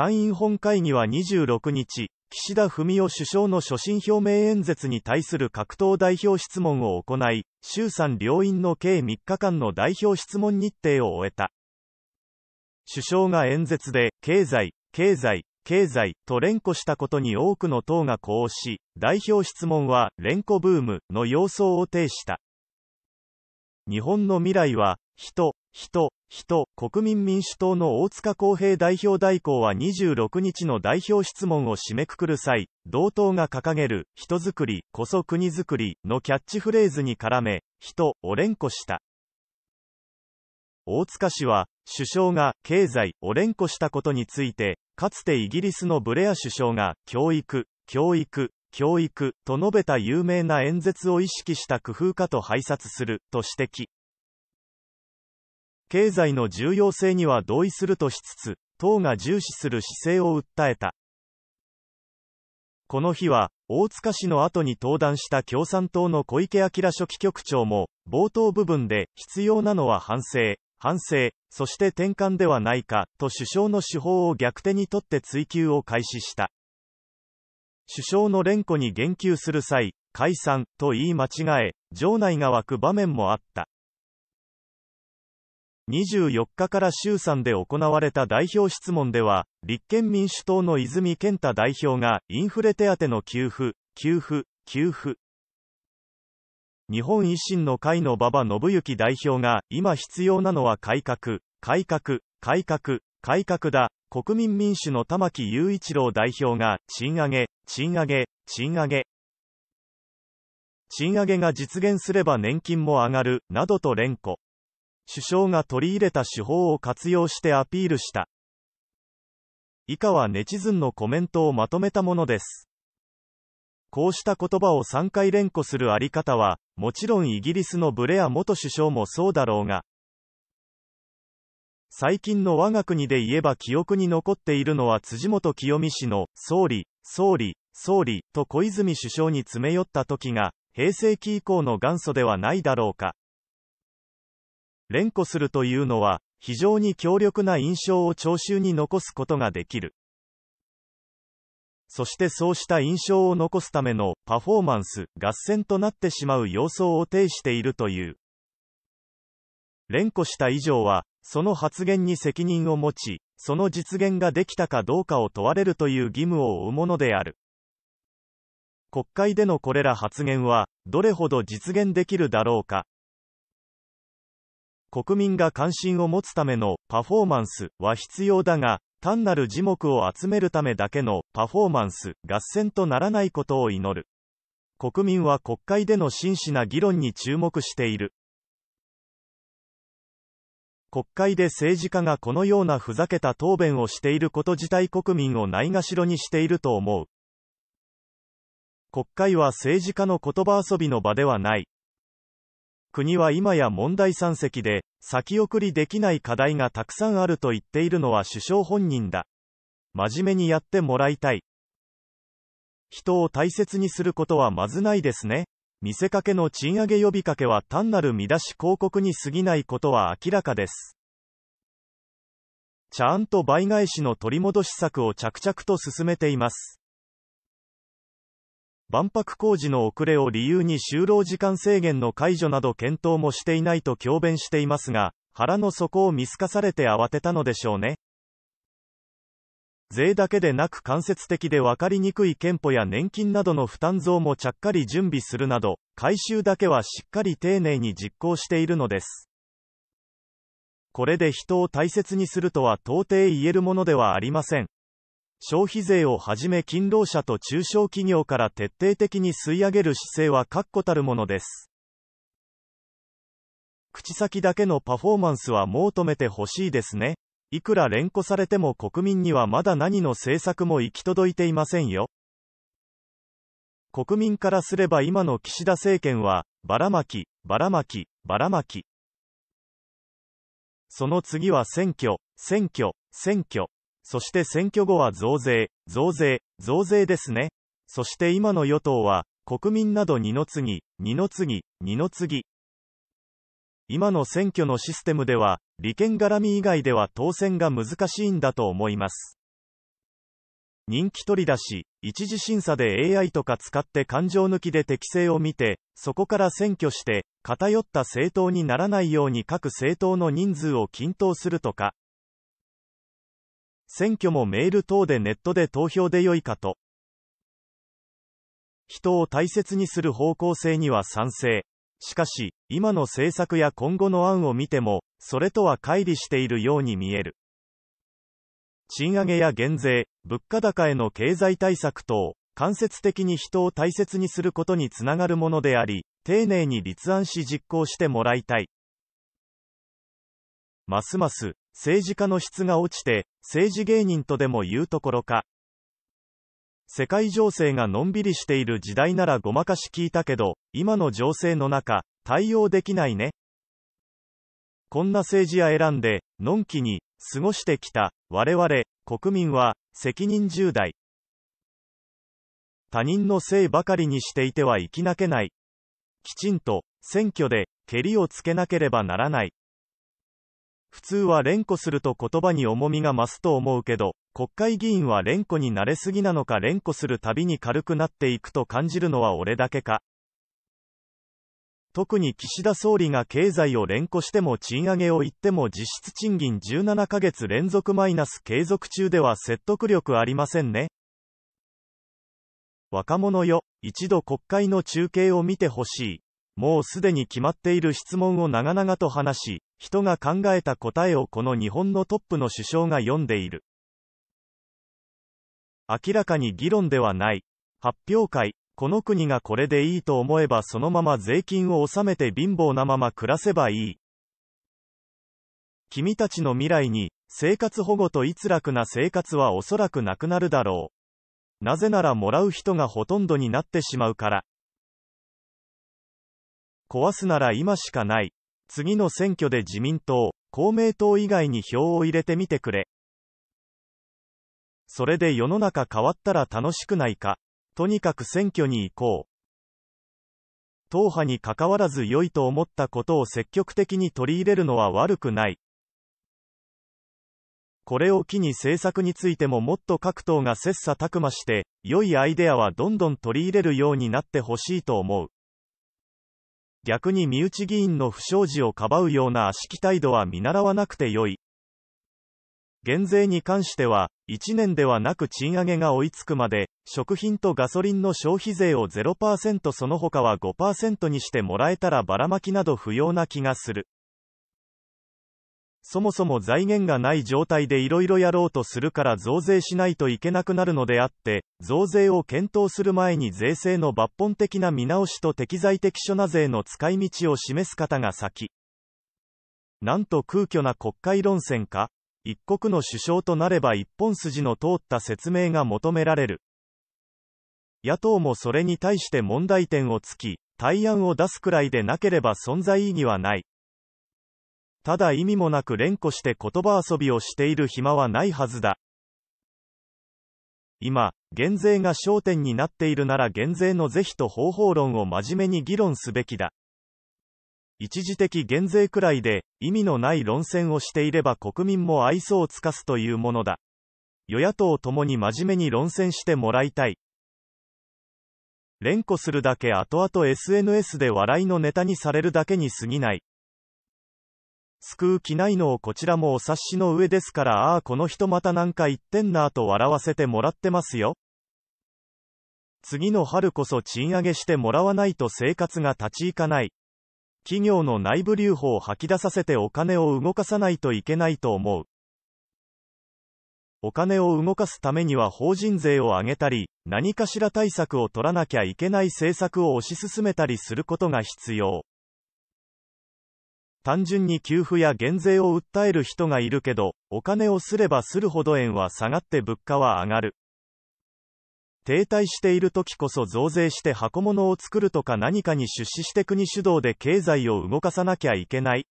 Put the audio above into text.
参院本会議は26日、岸田文雄首相の所信表明演説に対する各党代表質問を行い、衆参両院の計3日間の代表質問日程を終えた。首相が演説で、経済、経済、経済と連呼したことに多くの党が呼応し、代表質問は連呼ブームの様相を呈した。日本の未来は、人、人、人、国民民主党の大塚康平代表代行は26日の代表質問を締めくくる際、同党が掲げる、人づくり、こそ国づくりのキャッチフレーズに絡め、人を連呼した。大塚氏は、首相が経済を連呼したことについて、かつてイギリスのブレア首相が、教育、教育、教育と述べた有名な演説を意識した工夫かと拝察すると指摘。経済の重要性には同意するとしつつ、党が重視する姿勢を訴えた。この日は、大塚氏の後に登壇した共産党の小池晃書記局長も、冒頭部分で、必要なのは反省、反省、そして転換ではないか、と首相の手法を逆手にとって追及を開始した。首相の連呼に言及する際、解散、と言い間違え、場内が湧く場面もあった。24日から衆参で行われた代表質問では、立憲民主党の泉健太代表が、インフレ手当の給付、給付、給付。日本維新の会の馬場信幸代表が、今必要なのは改革、改革、改革、改革だ。国民民主の玉木雄一郎代表が、賃上げ、賃上げ、賃上げ。賃上げが実現すれば年金も上がる、などと連呼。首相が取り入れた手法を活用してアピールした。以下はネチズンのコメントをまとめたものです。こうした言葉を3回連呼するあり方は、もちろんイギリスのブレア元首相もそうだろうが、最近の我が国で言えば記憶に残っているのは辻元清美氏の総理、総理、総理と小泉首相に詰め寄った時が平成期以降の元祖ではないだろうか。連呼するというのは、非常に強力な印象を聴衆に残すことができる。そしてそうした印象を残すためのパフォーマンス、合戦となってしまう様相を呈しているという。連呼した以上は、その発言に責任を持ち、その実現ができたかどうかを問われるという義務を負うものである。国会でのこれら発言は、どれほど実現できるだろうか。国民が関心を持つためのパフォーマンスは必要だが、単なる樹木を集めるためだけのパフォーマンス、合戦とならないことを祈る。国民は国会での真摯な議論に注目している。国会で政治家がこのようなふざけた答弁をしていること自体国民をないがしろにしていると思う。国会は政治家の言葉遊びの場ではない。国は今や問題山積で、先送りできない課題がたくさんあると言っているのは首相本人だ。真面目にやってもらいたい。人を大切にすることはまずないですね。見せかけの賃上げ呼びかけは単なる見出し広告に過ぎないことは明らかです。ちゃんと倍返しの取り戻し策を着々と進めています。万博工事の遅れを理由に就労時間制限の解除など検討もしていないと強弁していますが、腹の底を見透かされて慌てたのでしょうね。税だけでなく間接的で分かりにくい憲法や年金などの負担増もちゃっかり準備するなど、回収だけはしっかり丁寧に実行しているのです。これで人を大切にするとは到底言えるものではありません。消費税をはじめ勤労者と中小企業から徹底的に吸い上げる姿勢は確固たるものです。口先だけのパフォーマンスは求めてほしいですね。いくら連呼されても国民にはまだ何の政策も行き届いていませんよ。国民からすれば今の岸田政権は、ばらまき、ばらまき、ばらまき。その次は選挙、選挙、選挙。そして選挙後は増税、増税、増税ですね。そして今の与党は、国民など二の次、二の次、二の次。今の選挙のシステムでは、利権絡み以外では当選が難しいんだと思います。人気取り出し、一次審査で AI とか使って感情抜きで適性を見て、そこから選挙して、偏った政党にならないように各政党の人数を均等するとか、選挙もメール等でネットで投票でよいかと。人を大切にする方向性には賛成。しかし、今の政策や今後の案を見ても、それとは乖離しているように見える。賃上げや減税、物価高への経済対策等、間接的に人を大切にすることにつながるものであり、丁寧に立案し実行してもらいたい。ますます政治家の質が落ちて、政治芸人とでも言うところか。世界情勢がのんびりしている時代ならごまかし聞いたけど、今の情勢の中、対応できないね。こんな政治家選んで、のんきに、過ごしてきた、我々、国民は、責任重大。他人のせいばかりにしていては生きなけない。きちんと、選挙で、けりをつけなければならない。普通は連呼すると言葉に重みが増すと思うけど、国会議員は連呼に慣れすぎなのか連呼するたびに軽くなっていくと感じるのは俺だけか。特に岸田総理が経済を連呼しても賃上げを言っても実質賃金17ヶ月連続マイナス継続中では説得力ありませんね。若者よ、一度国会の中継を見てほしい。もうすでに決まっている質問を長々と話し、人が考えた答えをこの日本のトップの首相が読んでいる。明らかに議論ではない。発表会、この国がこれでいいと思えばそのまま税金を納めて貧乏なまま暮らせばいい。君たちの未来に、生活保護と逸楽な生活はおそらくなくなるだろう。なぜならもらう人がほとんどになってしまうから。壊すなら今しかない。次の選挙で自民党、公明党以外に票を入れてみてくれ。それで世の中変わったら楽しくないか。とにかく選挙に行こう。党派にかかわらず良いと思ったことを積極的に取り入れるのは悪くない。これを機に政策についてももっと各党が切磋琢磨して、良いアイデアはどんどん取り入れるようになってほしいと思う。逆に身内議員の不祥事をかばうような悪しき態度は見習わなくてよい。減税に関しては、1年ではなく賃上げが追いつくまで、食品とガソリンの消費税を0%その他は5%にしてもらえたらばらまきなど不要な気がする。そもそも財源がない状態でいろいろやろうとするから増税しないといけなくなるのであって、増税を検討する前に税制の抜本的な見直しと適材適所な税の使い道を示す方が先。なんと空虚な国会論戦か、一国の首相となれば一本筋の通った説明が求められる。野党もそれに対して問題点をつき、対案を出すくらいでなければ存在意義はない。ただ意味もなく連呼して言葉遊びをしている暇はないはずだ。今、減税が焦点になっているなら減税の是非と方法論を真面目に議論すべきだ。一時的減税くらいで、意味のない論戦をしていれば国民も愛想を尽かすというものだ。与野党ともに真面目に論戦してもらいたい。連呼するだけ後々 SNS で笑いのネタにされるだけに過ぎない。救う気ないのをこちらもお察しの上ですからああこの人またなんか言ってんなぁと笑わせてもらってますよ。次の春こそ賃上げしてもらわないと生活が立ち行かない。企業の内部留保を吐き出させてお金を動かさないといけないと思う。お金を動かすためには法人税を上げたり、何かしら対策を取らなきゃいけない政策を推し進めたりすることが必要。単純に給付や減税を訴える人がいるけど、お金をすればするほど円は下がって物価は上がる。停滞している時こそ増税して箱物を作るとか何かに出資して国主導で経済を動かさなきゃいけない。